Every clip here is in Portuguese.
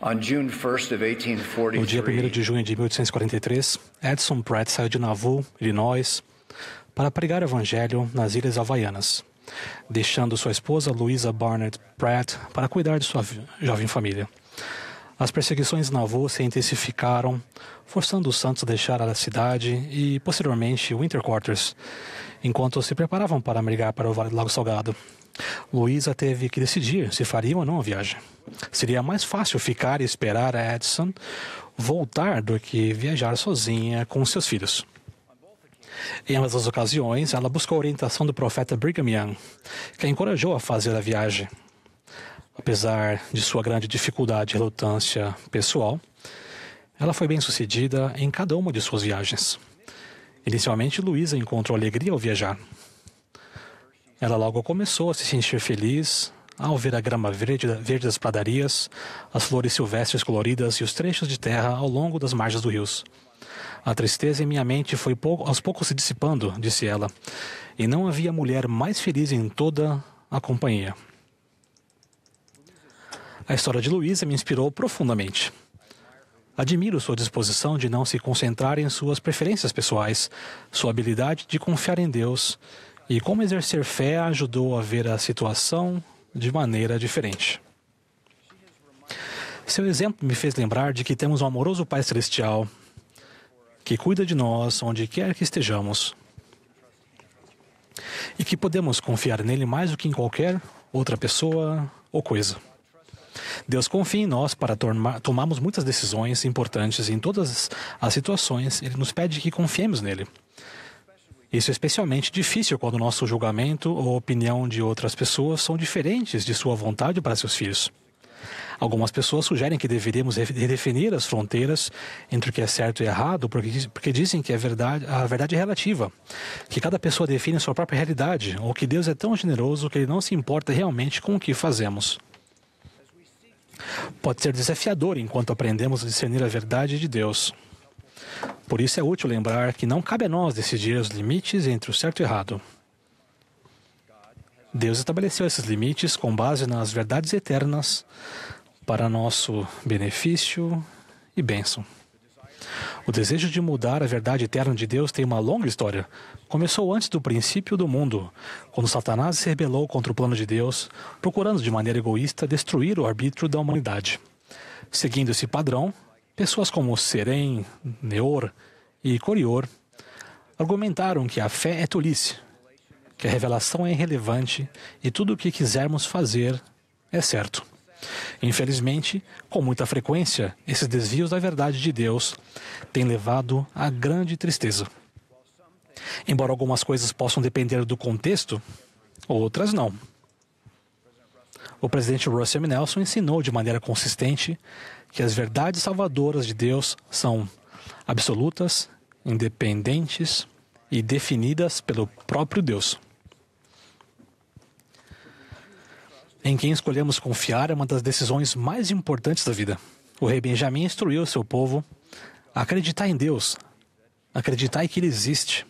No dia 1 de junho de 1843, Edson Pratt saiu de Nauvoo, Illinois, para pregar o evangelho nas Ilhas Havaianas, deixando sua esposa Louisa Barnett Pratt para cuidar de sua jovem família. As perseguições em Nauvoo se intensificaram, forçando os santos a deixar a cidade e, posteriormente, Winter Quarters, enquanto se preparavam para migrar para o Vale do Lago Salgado, Luísa teve que decidir se faria ou não a viagem. Seria mais fácil ficar e esperar a Edson voltar do que viajar sozinha com seus filhos. Em ambas as ocasiões, ela buscou a orientação do profeta Brigham Young, que a encorajou a fazer a viagem. Apesar de sua grande dificuldade e relutância pessoal, ela foi bem sucedida em cada uma de suas viagens. Inicialmente, Luísa encontrou alegria ao viajar. Ela logo começou a se sentir feliz ao ver a grama verde, verde das pradarias, as flores silvestres coloridas e os trechos de terra ao longo das margens do rios. A tristeza em minha mente foi pouco, aos poucos se dissipando, disse ela, e não havia mulher mais feliz em toda a companhia. A história de Luísa me inspirou profundamente. Admiro sua disposição de não se concentrar em suas preferências pessoais, sua habilidade de confiar em Deus e como exercer fé ajudou a ver a situação de maneira diferente. Seu exemplo me fez lembrar de que temos um amoroso Pai Celestial que cuida de nós onde quer que estejamos e que podemos confiar nele mais do que em qualquer outra pessoa ou coisa. Deus confia em nós para tomar, tomarmos muitas decisões importantes em todas as situações. Ele nos pede que confiemos nele. Isso é especialmente difícil quando nosso julgamento ou opinião de outras pessoas são diferentes de sua vontade para seus filhos. Algumas pessoas sugerem que deveríamos redefinir as fronteiras entre o que é certo e errado, porque, porque dizem que a é verdade, a verdade é relativa, que cada pessoa define sua própria realidade, ou que Deus é tão generoso que ele não se importa realmente com o que fazemos. Pode ser desafiador enquanto aprendemos a discernir a verdade de Deus. Por isso é útil lembrar que não cabe a nós decidir os limites entre o certo e o errado. Deus estabeleceu esses limites com base nas verdades eternas para nosso benefício e bênção. O desejo de mudar a verdade eterna de Deus tem uma longa história. Começou antes do princípio do mundo, quando Satanás se rebelou contra o plano de Deus, procurando de maneira egoísta destruir o arbítrio da humanidade. Seguindo esse padrão, Pessoas como Seren, Neor e Corior argumentaram que a fé é tolice, que a revelação é irrelevante e tudo o que quisermos fazer é certo. Infelizmente, com muita frequência, esses desvios da verdade de Deus têm levado a grande tristeza. Embora algumas coisas possam depender do contexto, outras não. O presidente Russell M. Nelson ensinou de maneira consistente que as verdades salvadoras de Deus são absolutas, independentes e definidas pelo próprio Deus. Em quem escolhemos confiar é uma das decisões mais importantes da vida. O rei Benjamim instruiu seu povo a acreditar em Deus, acreditar que ele existe,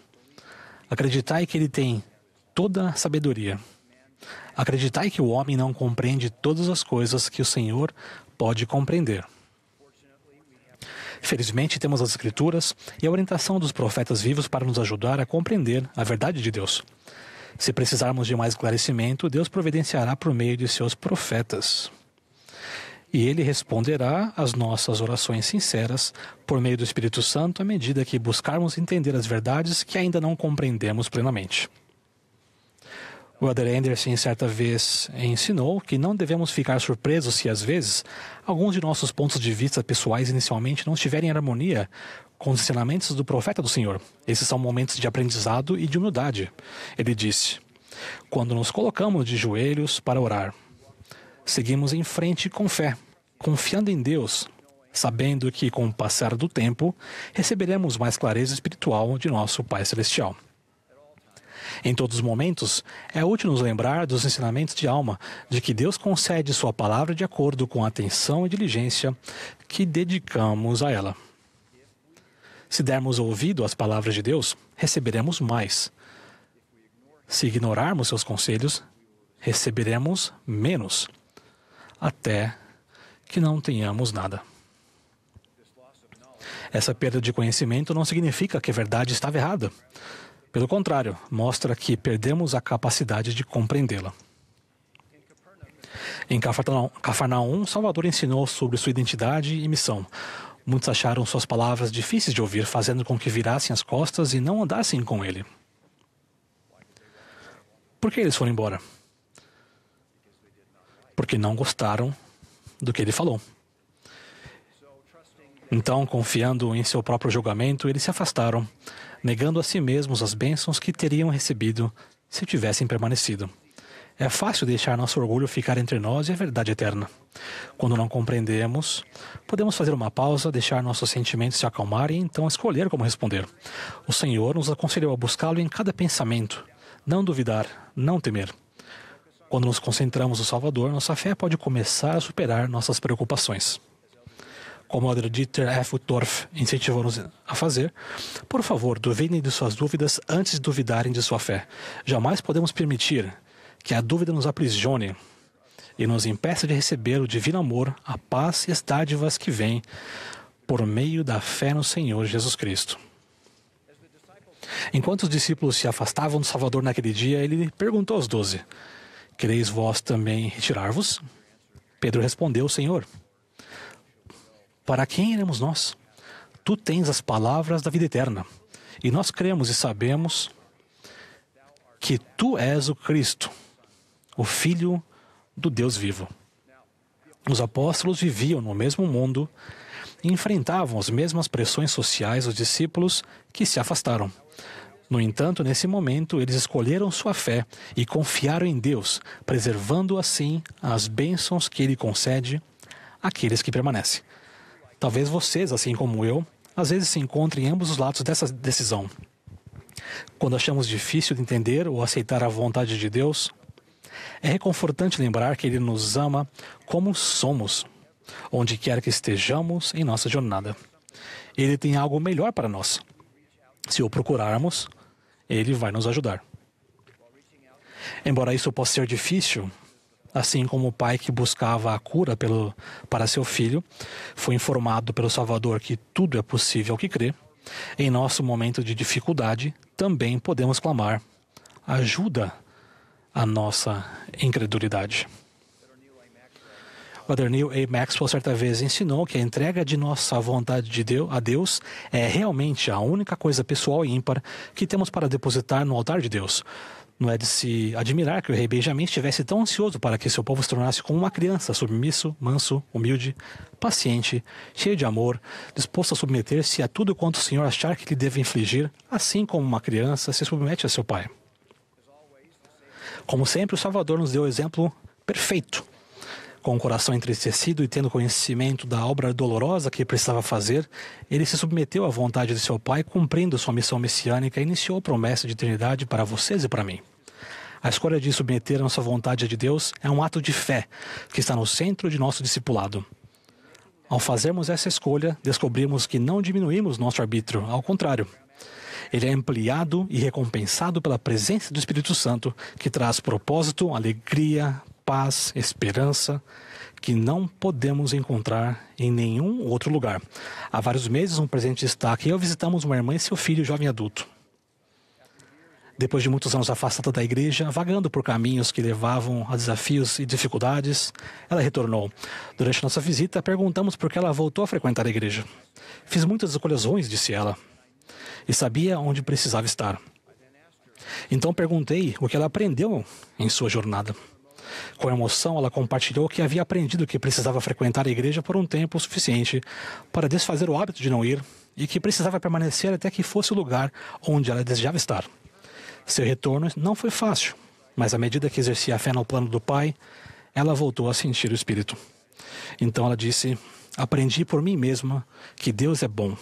acreditar que ele tem toda a sabedoria. Acreditai que o homem não compreende todas as coisas que o Senhor pode compreender. Felizmente, temos as Escrituras e a orientação dos profetas vivos para nos ajudar a compreender a verdade de Deus. Se precisarmos de mais esclarecimento, Deus providenciará por meio de seus profetas. E ele responderá às nossas orações sinceras por meio do Espírito Santo à medida que buscarmos entender as verdades que ainda não compreendemos plenamente. O Other Anderson certa vez ensinou que não devemos ficar surpresos se às vezes alguns de nossos pontos de vista pessoais inicialmente não estiverem em harmonia com os ensinamentos do profeta do Senhor. Esses são momentos de aprendizado e de humildade. Ele disse: Quando nos colocamos de joelhos para orar, seguimos em frente com fé, confiando em Deus, sabendo que com o passar do tempo receberemos mais clareza espiritual de nosso Pai celestial. Em todos os momentos, é útil nos lembrar dos ensinamentos de alma, de que Deus concede Sua palavra de acordo com a atenção e diligência que dedicamos a ela. Se dermos ouvido às palavras de Deus, receberemos mais. Se ignorarmos seus conselhos, receberemos menos, até que não tenhamos nada. Essa perda de conhecimento não significa que a verdade estava errada. Pelo contrário, mostra que perdemos a capacidade de compreendê-la. Em Cafarnaum, Salvador ensinou sobre sua identidade e missão. Muitos acharam suas palavras difíceis de ouvir, fazendo com que virassem as costas e não andassem com ele. Por que eles foram embora? Porque não gostaram do que ele falou. Então, confiando em seu próprio julgamento, eles se afastaram negando a si mesmos as bênçãos que teriam recebido se tivessem permanecido. É fácil deixar nosso orgulho ficar entre nós e a verdade eterna. Quando não compreendemos, podemos fazer uma pausa, deixar nossos sentimentos se acalmar e então escolher como responder. O Senhor nos aconselhou a buscá-lo em cada pensamento, não duvidar, não temer. Quando nos concentramos no Salvador, nossa fé pode começar a superar nossas preocupações como a Dieter F. incentivou-nos a fazer, por favor, duvidem de suas dúvidas antes de duvidarem de sua fé. Jamais podemos permitir que a dúvida nos aprisione e nos impeça de receber o divino amor, a paz e as dádivas que vêm por meio da fé no Senhor Jesus Cristo. Enquanto os discípulos se afastavam do Salvador naquele dia, ele perguntou aos doze: Quereis vós também retirar-vos? Pedro respondeu: Senhor, para quem iremos nós? Tu tens as palavras da vida eterna. E nós cremos e sabemos que tu és o Cristo, o Filho do Deus vivo. Os apóstolos viviam no mesmo mundo e enfrentavam as mesmas pressões sociais dos discípulos que se afastaram. No entanto, nesse momento, eles escolheram sua fé e confiaram em Deus, preservando assim as bênçãos que Ele concede àqueles que permanecem. Talvez vocês, assim como eu, às vezes se encontrem em ambos os lados dessa decisão. Quando achamos difícil de entender ou aceitar a vontade de Deus, é reconfortante lembrar que Ele nos ama como somos, onde quer que estejamos em nossa jornada. Ele tem algo melhor para nós. Se o procurarmos, Ele vai nos ajudar. Embora isso possa ser difícil, Assim como o pai que buscava a cura pelo, para seu filho, foi informado pelo Salvador que tudo é possível que crê, em nosso momento de dificuldade também podemos clamar: ajuda a nossa incredulidade. Father Neil A. Maxwell certa vez ensinou que a entrega de nossa vontade de Deus, a Deus é realmente a única coisa pessoal e ímpar que temos para depositar no altar de Deus. Não é de se admirar que o rei Benjamim estivesse tão ansioso para que seu povo se tornasse como uma criança, submisso, manso, humilde, paciente, cheio de amor, disposto a submeter-se a tudo quanto o Senhor achar que lhe deve infligir, assim como uma criança se submete a seu pai. Como sempre, o Salvador nos deu o exemplo perfeito com o coração entristecido e tendo conhecimento da obra dolorosa que precisava fazer, ele se submeteu à vontade de seu Pai, cumprindo sua missão messiânica e iniciou a promessa de eternidade para vocês e para mim. A escolha de submeter a nossa vontade de Deus é um ato de fé que está no centro de nosso discipulado. Ao fazermos essa escolha, descobrimos que não diminuímos nosso arbítrio, ao contrário. Ele é ampliado e recompensado pela presença do Espírito Santo, que traz propósito, alegria, paz, esperança que não podemos encontrar em nenhum outro lugar. Há vários meses, um presente destaque, eu visitamos uma irmã e seu filho jovem adulto. Depois de muitos anos afastada da igreja, vagando por caminhos que levavam a desafios e dificuldades, ela retornou. Durante nossa visita, perguntamos por que ela voltou a frequentar a igreja. Fiz muitas escolhas ruins, disse ela, e sabia onde precisava estar. Então perguntei o que ela aprendeu em sua jornada. Com emoção, ela compartilhou que havia aprendido que precisava frequentar a igreja por um tempo suficiente para desfazer o hábito de não ir e que precisava permanecer até que fosse o lugar onde ela desejava estar. Seu retorno não foi fácil, mas à medida que exercia a fé no plano do Pai, ela voltou a sentir o Espírito. Então ela disse: Aprendi por mim mesma que Deus é bom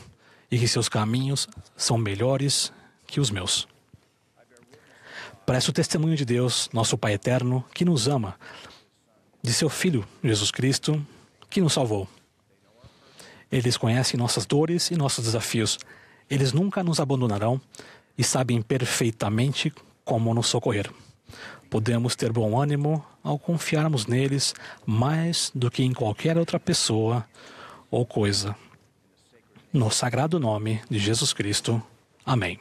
e que seus caminhos são melhores que os meus. Parece o testemunho de Deus, nosso Pai eterno, que nos ama, de seu Filho, Jesus Cristo, que nos salvou. Eles conhecem nossas dores e nossos desafios. Eles nunca nos abandonarão e sabem perfeitamente como nos socorrer. Podemos ter bom ânimo ao confiarmos neles mais do que em qualquer outra pessoa ou coisa. No sagrado nome de Jesus Cristo. Amém.